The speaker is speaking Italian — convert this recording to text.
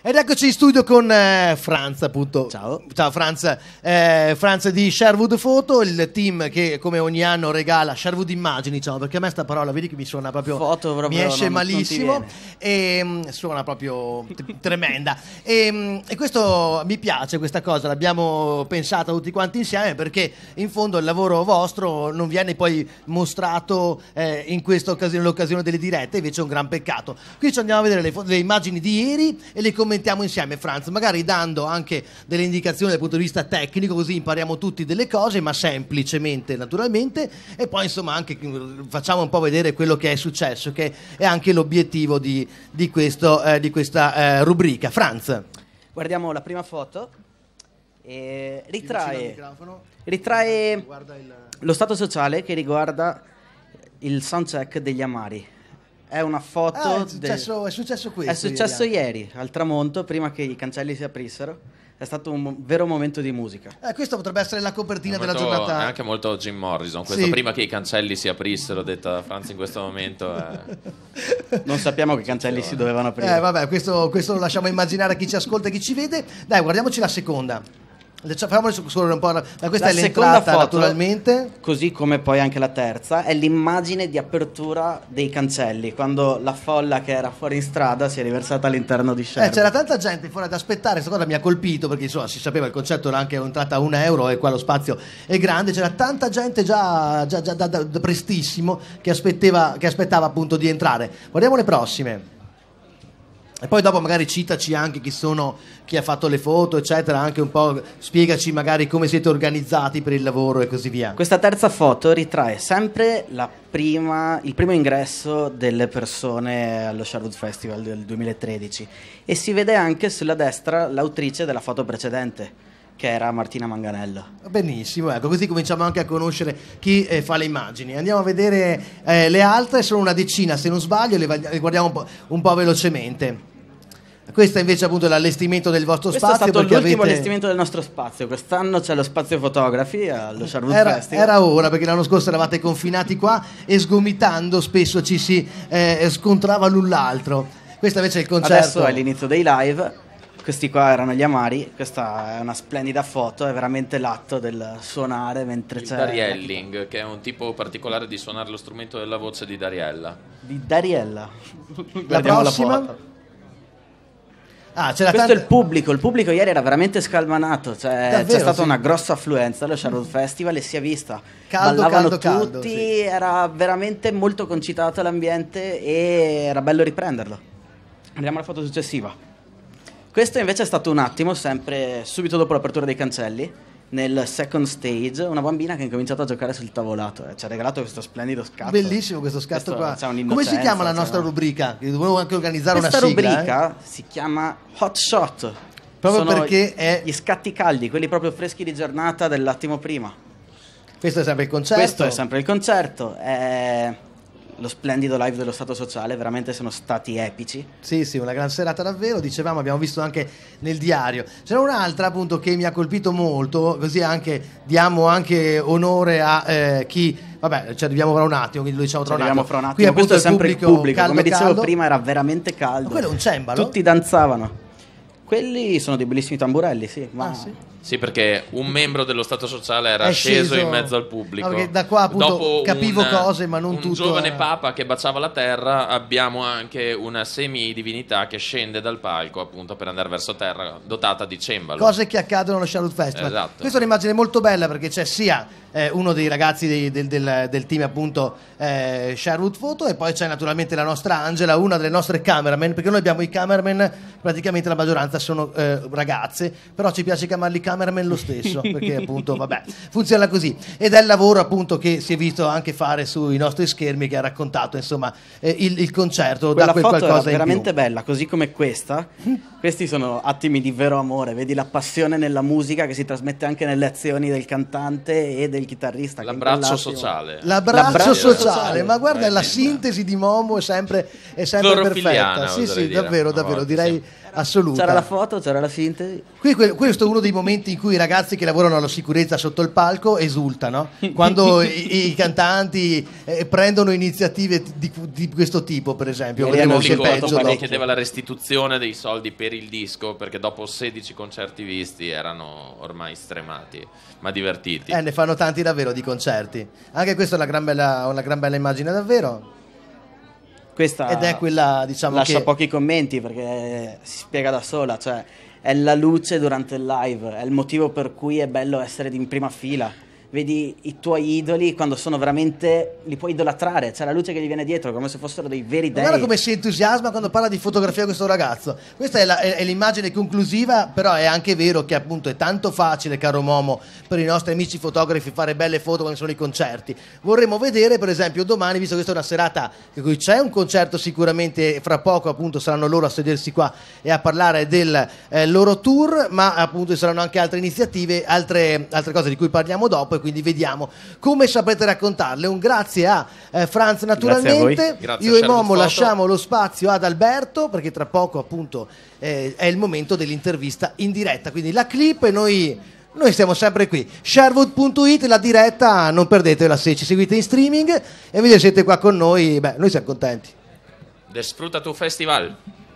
Ed eccoci in studio con eh, Franz, appunto. Ciao. Ciao Franz. Eh, Franz di Sherwood Photo, il team che come ogni anno regala Sherwood Immagini, diciamo, perché a me sta parola, vedi che mi suona proprio... Foto proprio... Mi esce non, malissimo non e mh, suona proprio tremenda. E, ehm, mh, e, questo mi piace, questa cosa, l'abbiamo pensata tutti quanti insieme perché in fondo il lavoro vostro non viene poi mostrato eh, in questa occasione, l'occasione delle dirette, invece è un gran peccato. Qui ci andiamo a vedere le, le immagini di ieri e le commenti commentiamo insieme, Franz, magari dando anche delle indicazioni dal punto di vista tecnico, così impariamo tutti delle cose, ma semplicemente, naturalmente, e poi insomma anche facciamo un po' vedere quello che è successo, che è anche l'obiettivo di, di, questo, eh, di questa eh, rubrica. Franz. Guardiamo la prima foto. E ritrae, ritrae lo stato sociale che riguarda il soundcheck degli amari. È una foto. Ah, è, successo, del... è, successo, questo. È successo ieri, ieri, al tramonto, prima che i cancelli si aprissero. È stato un vero momento di musica. Eh, questa potrebbe essere la copertina molto, della giornata. È anche molto Jim Morrison. Questo sì. prima che i cancelli si aprissero, detta da Franz in questo momento. Eh... non sappiamo che cancelli si dovevano aprire. Eh, vabbè, questo, questo lo lasciamo immaginare a chi ci ascolta e chi ci vede. Dai, guardiamoci la seconda. Facciamo solo un po'. La, questa la è l'entrata, foto, naturalmente. Così come poi anche la terza, è l'immagine di apertura dei cancelli, quando la folla che era fuori in strada si è riversata all'interno di Sherwood. Eh, c'era tanta gente fuori ad aspettare, questa cosa mi ha colpito perché insomma si sapeva il concetto era anche un'entrata a un euro e qua lo spazio è grande. C'era tanta gente già, già, già da, da, da prestissimo che, che aspettava appunto di entrare. Guardiamo le prossime. E poi dopo magari citaci anche chi sono, chi ha fatto le foto, eccetera, anche un po' spiegaci magari come siete organizzati per il lavoro e così via. Questa terza foto ritrae sempre prima, il primo ingresso delle persone allo Sherwood Festival del 2013 e si vede anche sulla destra l'autrice della foto precedente che era Martina Manganello. Benissimo, ecco, così cominciamo anche a conoscere chi eh, fa le immagini. Andiamo a vedere eh, le altre, sono una decina se non sbaglio, le, le guardiamo un po', un po velocemente. Questo invece appunto l'allestimento del vostro Questo spazio. Questo è stato l'ultimo avete... allestimento del nostro spazio. Quest'anno c'è lo spazio fotografi allo Charlotte era, Festival. Era ora perché l'anno scorso eravate confinati qua e sgomitando spesso ci si eh, scontrava l'un l'altro. Questo invece è il concerto. Adesso è l'inizio dei live. Questi qua erano gli amari, questa è una splendida foto, è veramente l'atto del suonare mentre il c'è... Darielling, che è un tipo particolare di suonare lo strumento della voce di Dariella. Di Dariella. La Guardiamo prossima? la foto. Ah, Questo tante... è il pubblico. Il pubblico ieri era veramente scalmanato. Cioè, c'è stata sì. una grossa affluenza allo Shadow Festival e si è vista. Caldo, Ballavano caldo, tutti, caldo, sì. era veramente molto concitato l'ambiente e era bello riprenderlo. Andiamo alla foto successiva. Questo invece è stato un attimo, sempre subito dopo l'apertura dei cancelli nel second stage una bambina che ha incominciato a giocare sul tavolato eh. ci ha regalato questo splendido scatto bellissimo questo scatto questo, qua come si chiama la nostra rubrica? dovevo anche organizzare questa una sigla questa rubrica eh. si chiama Hot Shot proprio Sono perché è gli scatti caldi quelli proprio freschi di giornata dell'attimo prima questo è sempre il concerto questo è sempre il concerto è lo splendido live dello Stato Sociale, veramente sono stati epici. Sì, sì, una gran serata davvero, dicevamo, abbiamo visto anche nel diario. C'era un'altra appunto che mi ha colpito molto, così anche diamo anche onore a eh, chi... Vabbè, ci arriviamo fra un attimo, quindi lo diciamo tra un attimo. fra un attimo. Qui appunto è sempre il pubblico, il pubblico. Caldo, come dicevo caldo. prima era veramente caldo. Ma quello è un cembalo? Tutti danzavano. Quelli sono dei bellissimi tamburelli, sì. Ma... Ah, sì? sì? perché un membro dello Stato sociale era sceso, sceso, in mezzo al pubblico. No, da qua appunto Dopo capivo un, cose, ma non un tutto. Un giovane era... papa che baciava la terra, abbiamo anche una semi-divinità che scende dal palco appunto per andare verso terra, dotata di cembalo. Cose che accadono allo Charlotte Festival. Esatto. Questa è un'immagine molto bella perché c'è sia eh, uno dei ragazzi dei, del, del, del, team appunto eh, Charlotte Photo e poi c'è naturalmente la nostra Angela, una delle nostre cameraman, perché noi abbiamo i cameraman praticamente la maggioranza realtà sono eh, ragazze, però ci piace chiamarli cameraman lo stesso, perché appunto, vabbè, funziona così. Ed è il lavoro appunto che si è visto anche fare sui nostri schermi, che ha raccontato insomma eh, il, il, concerto. Quella da quel foto qualcosa veramente bella, così come questa. Questi sono attimi di vero amore, vedi la passione nella musica che si trasmette anche nelle azioni del cantante e del chitarrista. L'abbraccio sociale. L'abbraccio, L'abbraccio sociale. ma guarda la sintesi di Momo è sempre, è sempre perfetta. Sì, sì, davvero, davvero, direi sì. assoluta. C'era la foto, c'era la sintesi. Qui, questo è uno dei momenti in cui i ragazzi che lavorano alla sicurezza sotto il palco esultano, quando i, i, cantanti eh, prendono iniziative di, di, questo tipo, per esempio. Vedremo che peggio dopo. chiedeva la restituzione dei soldi per il disco, perché dopo 16 concerti visti erano ormai stremati, ma divertiti. Eh, ne fanno tanti davvero di concerti. Anche questa è una gran bella, una gran bella immagine davvero. Questa Ed è quella, diciamo, lascia che... pochi commenti perché si spiega da sola, cioè è la luce durante il live, è il motivo per cui è bello essere in prima fila vedi i tuoi idoli quando sono veramente li puoi idolatrare, c'è la luce che gli viene dietro come se fossero dei veri dei. Guarda come si entusiasma quando parla di fotografia questo ragazzo. Questa è, la, è, è, l'immagine conclusiva, però è anche vero che appunto è tanto facile, caro Momo, per i nostri amici fotografi fare belle foto quando sono i concerti. Vorremmo vedere, per esempio, domani, visto che questa è una serata in cui c'è un concerto sicuramente fra poco appunto saranno loro a sedersi qua e a parlare del eh, loro tour, ma appunto ci saranno anche altre iniziative, altre, altre cose di cui parliamo dopo 5, quindi vediamo come saprete raccontarle. Un grazie a eh, Franz naturalmente. A Io e Momo lasciamo lo spazio ad Alberto perché tra poco appunto eh, è il momento dell'intervista in diretta, quindi la clip e noi, noi siamo sempre qui. Sherwood.it, la diretta, non perdetela se ci seguite in streaming e invece siete qua con noi, beh, noi siamo contenti. The Sfruttato Festival.